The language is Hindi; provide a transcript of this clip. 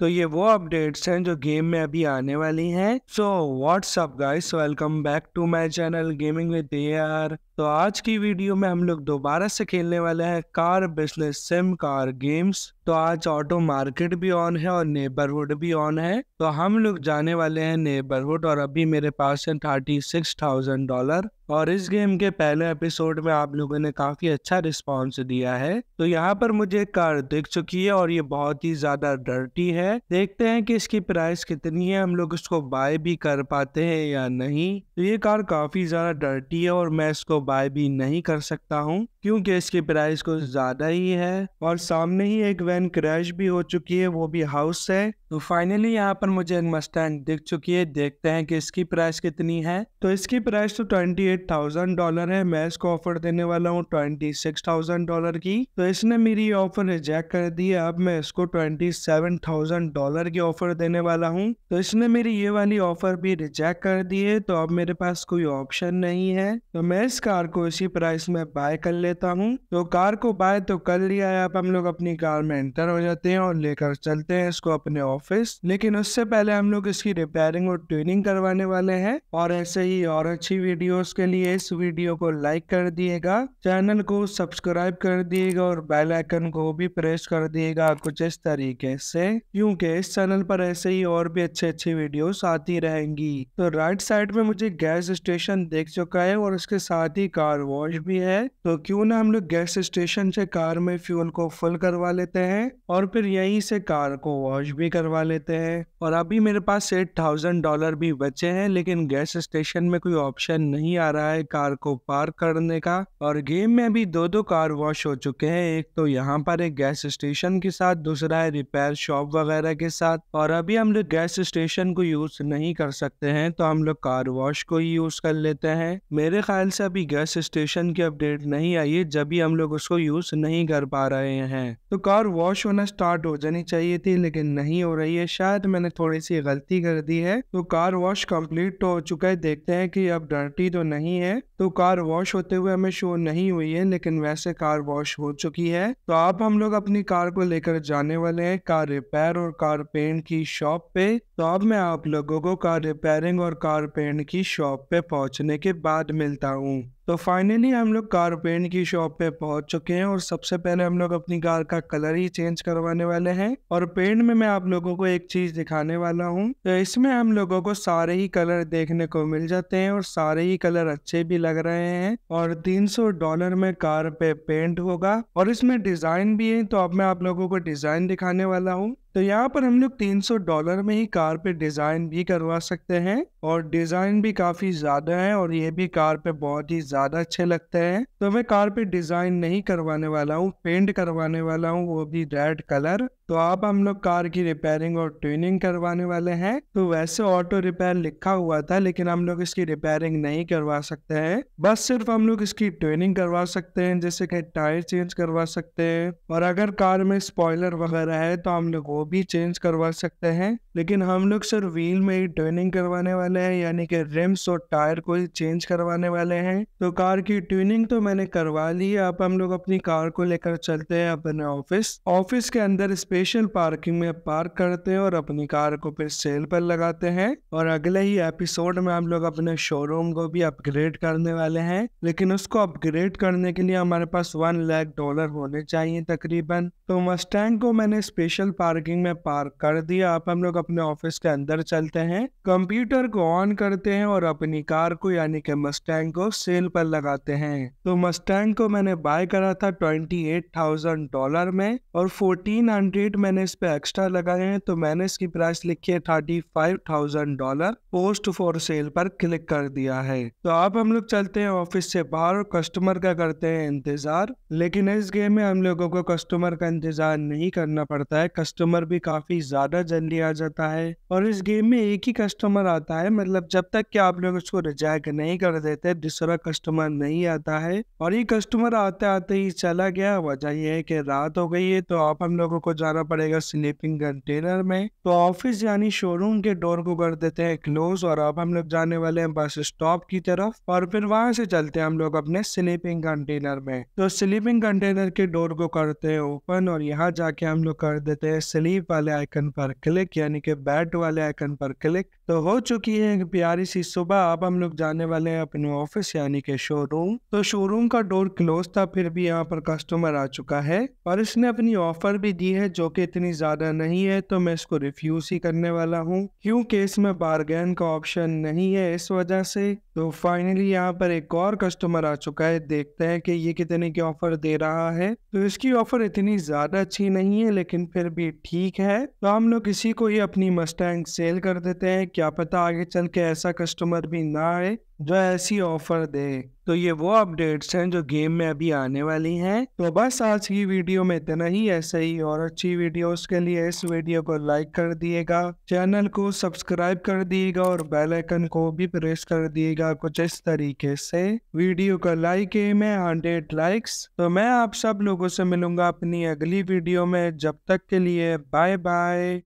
तो ये वो अपडेट्स हैं जो गेम में अभी आने वाली हैं so what's up guys welcome back to my channel gaming with AR तो आज की वीडियो में हम लोग दोबारा से खेलने वाले हैं car business sim car games तो आज ऑटो मार्केट भी ऑन है और नेबरहुड भी ऑन है तो हम लोग जाने वाले हैं नेबरहुड और अभी मेरे पास है थर्टी सिक्स थाउजेंड डॉलर और इस गेम के पहले एपिसोड में आप लोगों ने काफी अच्छा रिस्पॉन्स दिया है तो यहाँ पर मुझे कार दिख चुकी है और ये बहुत ही ज्यादा डर्टी है देखते हैं कि इसकी प्राइस कितनी है हम लोग इसको बाय भी कर पाते हैं या नहीं तो ये कार काफी ज्यादा डर्टी है और मैं इसको बाय भी नहीं कर सकता हूँ क्योंकि इसकी प्राइस कुछ ज़्यादा ही है और सामने ही एक वैन क्रैश भी हो चुकी है वो भी हाउस है तो फाइनली यहाँ पर मुझे एक मस्टैंड दिख चुकी है देखते हैं कि इसकी प्राइस कितनी है तो इसकी प्राइस तो ट्वेंटी एट थाउजेंड डॉलर है मैं इसको ऑफर देने वाला हूँ ट्वेंटी सिक्स थाउजेंड डॉलर की तो इसने मेरी ऑफर रिजेक्ट कर दी है अब मैं इसको ट्वेंटी सेवन थाउजेंड डॉलर की ऑफर देने वाला हूँ तो इसने मेरी ये वाली ऑफर भी रिजेक्ट कर दी है तो अब मेरे पास कोई ऑप्शन नहीं है तो मैं इस कार को इसी प्राइस में बाय कर ले लेता हूँ तो कार को बाय तो कर लिया है अब हम लोग अपनी कार में एंटर हो जाते हैं और लेकर चलते हैं इसको अपने ऑफिस लेकिन उससे पहले हम लोग इसकी रिपेयरिंग और ट्यूनिंग करवाने वाले हैं और ऐसे ही और अच्छी वीडियोस के लिए इस वीडियो को लाइक कर दिएगा चैनल को सब्सक्राइब कर दिएगा और बेल आइकन को भी प्रेस कर दिएगा कुछ इस तरीके से क्योंकि इस चैनल पर ऐसे ही और भी अच्छे अच्छी वीडियो आती रहेंगी तो राइट साइड में मुझे गैस स्टेशन देख चुका है और उसके साथ ही कार वॉश भी है तो क्यों फ्यूल हम लोग गैस स्टेशन से कार में फ्यूल को फुल करवा लेते हैं और फिर यहीं से कार को वॉश भी करवा लेते हैं और अभी मेरे पास एट थाउजेंड डॉलर भी बचे हैं लेकिन गैस स्टेशन में कोई ऑप्शन नहीं आ रहा है कार को पार्क करने का और गेम में अभी दो दो कार वॉश हो चुके हैं एक तो यहाँ पर एक गैस स्टेशन के साथ दूसरा है रिपेयर शॉप वगैरह के साथ और अभी हम लोग गैस स्टेशन को यूज नहीं कर सकते हैं तो हम लोग कार वॉश को ही यूज कर लेते हैं मेरे ख्याल से अभी गैस स्टेशन की अपडेट नहीं आई चाहिए जब भी हम लोग उसको यूज़ नहीं कर पा रहे हैं तो कार वॉश होना स्टार्ट हो जानी चाहिए थी लेकिन नहीं हो रही है शायद मैंने थोड़ी सी गलती कर दी है तो कार वॉश कम्प्लीट हो चुका है देखते हैं कि अब डर्टी तो नहीं है तो कार वॉश होते हुए हमें शो नहीं हुई है लेकिन वैसे कार वॉश हो चुकी है तो अब हम लोग अपनी कार को लेकर जाने वाले हैं कार रिपेयर और कार पेंट की शॉप पे तो अब मैं आप लोगों को कार रिपेयरिंग और कार पेंट की शॉप पे पहुंचने के बाद मिलता हूँ तो फाइनली हम लोग कार पेंट की शॉप पे पहुंच चुके हैं और सबसे पहले हम लोग अपनी कार का कलर ही चेंज करवाने वाले हैं और पेंट में मैं आप लोगों को एक चीज दिखाने वाला हूँ तो इसमें हम लोगों को सारे ही कलर देखने को मिल जाते हैं और सारे ही कलर अच्छे भी लग रहे हैं और 300 डॉलर में कार पे पेंट होगा और इसमें डिजाइन भी है तो अब मैं आप लोगों को डिजाइन दिखाने वाला हूँ तो यहाँ पर हम लोग 300 डॉलर में ही कार पे डिज़ाइन भी करवा सकते हैं और डिज़ाइन भी काफ़ी ज़्यादा है और ये भी कार पे बहुत ही ज़्यादा अच्छे लगते हैं तो मैं कार पे डिज़ाइन नहीं करवाने वाला हूँ पेंट करवाने वाला हूँ वो भी रेड कलर तो आप हम लोग कार की रिपेयरिंग और ट्यूनिंग करवाने वाले हैं तो वैसे ऑटो रिपेयर लिखा हुआ था लेकिन हम लोग इसकी रिपेयरिंग नहीं करवा सकते हैं बस सिर्फ हम लोग इसकी ट्यूनिंग करवा सकते हैं जैसे कि टायर चेंज करवा सकते हैं और अगर कार में स्पॉयलर वगैरह है तो हम लोग वो भी चेंज करवा सकते हैं लेकिन हम लोग सिर्फ व्हील में ही ट्यूनिंग करवाने वाले हैं यानी कि रिम्स और टायर को ही चेंज करवाने वाले हैं तो कार की ट्यूनिंग तो मैंने करवा ली है आप हम लोग अपनी कार को लेकर चलते हैं अपने ऑफिस ऑफिस के अंदर स्पेस स्पेशल पार्किंग में पार्क करते हैं और अपनी कार को फिर सेल पर लगाते हैं और अगले ही एपिसोड में हम लोग अपने शोरूम को भी अपग्रेड करने वाले हैं लेकिन उसको अपग्रेड करने के लिए हमारे पास वन लाख डॉलर होने चाहिए तकरीबन तो मस्टैंग को मैंने स्पेशल पार्किंग में पार्क कर दिया अब हम लोग अपने ऑफिस के अंदर चलते हैं कंप्यूटर को ऑन करते हैं और अपनी कार को यानी कि मस्टैंग को सेल पर लगाते हैं तो मस्टैंग को मैंने बाय करा था ट्वेंटी एट थाउजेंड डॉलर में और फोर्टीन हंड्रेड रेट मैंने इस पे एक्स्ट्रा लगाए हैं तो मैंने इसकी प्राइस लिखी है thirty five thousand dollar post for sale पर क्लिक कर दिया है तो आप हम लोग चलते हैं ऑफिस से बाहर और कस्टमर का करते हैं इंतजार लेकिन इस गेम में हम लोगों को कस्टमर का इंतजार नहीं करना पड़ता है कस्टमर भी काफी ज्यादा जल्दी आ जाता है और इस गेम में एक ही कस्टमर आता है मतलब जब तक कि आप लोग उसको रिजेक्ट नहीं कर देते दूसरा कस्टमर नहीं आता है और ये कस्टमर आते आते ही चला गया वजह यह है कि रात हो गई है तो आप हम लोगों को जाना करना पड़ेगा स्लीपिंग कंटेनर में तो ऑफिस यानी शोरूम के डोर को कर देते हैं क्लोज और अब हम लोग जाने वाले हैं बस स्टॉप की तरफ और फिर वहां से चलते हैं हम लोग अपने स्लीपिंग कंटेनर में तो स्लीपिंग कंटेनर के डोर को करते हैं ओपन और यहाँ जाके हम लोग कर देते हैं स्लीप वाले आइकन पर क्लिक यानी कि बैट वाले आइकन पर क्लिक तो हो चुकी है एक प्यारी सी सुबह अब हम लोग जाने वाले हैं अपने ऑफिस यानी के शोरूम तो शोरूम का डोर क्लोज था फिर भी यहाँ पर कस्टमर आ चुका है और इसने अपनी ऑफर भी दी है जो कि इतनी ज्यादा नहीं है तो मैं इसको रिफ्यूज ही करने वाला हूँ क्योंकि इसमें बारगेन का ऑप्शन नहीं है इस वजह से तो फाइनली यहाँ पर एक और कस्टमर आ चुका है देखते हैं कि ये कितने की ऑफर दे रहा है तो इसकी ऑफर इतनी ज्यादा अच्छी नहीं है लेकिन फिर भी ठीक है तो हम लोग इसी को ही अपनी मस्टैंग सेल कर देते हैं क्या पता आगे चल के ऐसा कस्टमर भी ना आए जो ऐसी ऑफर दे तो ये वो अपडेट्स हैं जो गेम में अभी आने वाली हैं तो बस आज की वीडियो में इतना ही ऐसे ही और अच्छी वीडियोस के लिए इस वीडियो को लाइक कर दिएगा चैनल को सब्सक्राइब कर दिएगा और बेल आइकन को भी प्रेस कर दिएगा कुछ इस तरीके से वीडियो का लाइक एम है हंड्रेड लाइक्स तो मैं आप सब लोगों से मिलूंगा अपनी अगली वीडियो में जब तक के लिए बाय बाय